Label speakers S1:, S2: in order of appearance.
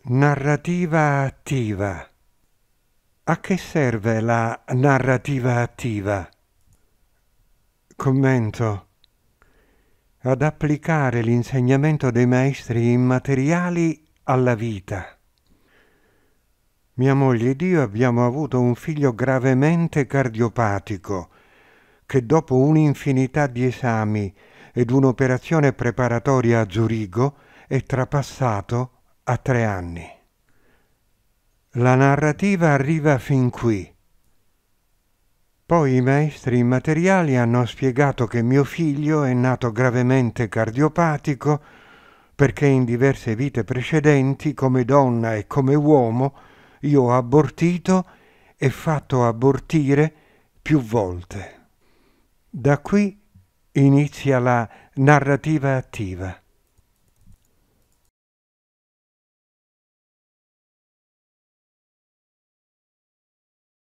S1: Narrativa attiva. A che serve la narrativa attiva? Commento. Ad applicare l'insegnamento dei maestri immateriali alla vita. Mia moglie ed io abbiamo avuto un figlio gravemente cardiopatico che dopo un'infinità di esami ed un'operazione preparatoria a Zurigo è trapassato a tre anni. La narrativa arriva fin qui. Poi i maestri immateriali hanno spiegato che mio figlio è nato gravemente cardiopatico perché in diverse vite precedenti, come donna e come uomo, io ho abortito e fatto abortire più volte. Da qui inizia la narrativa attiva.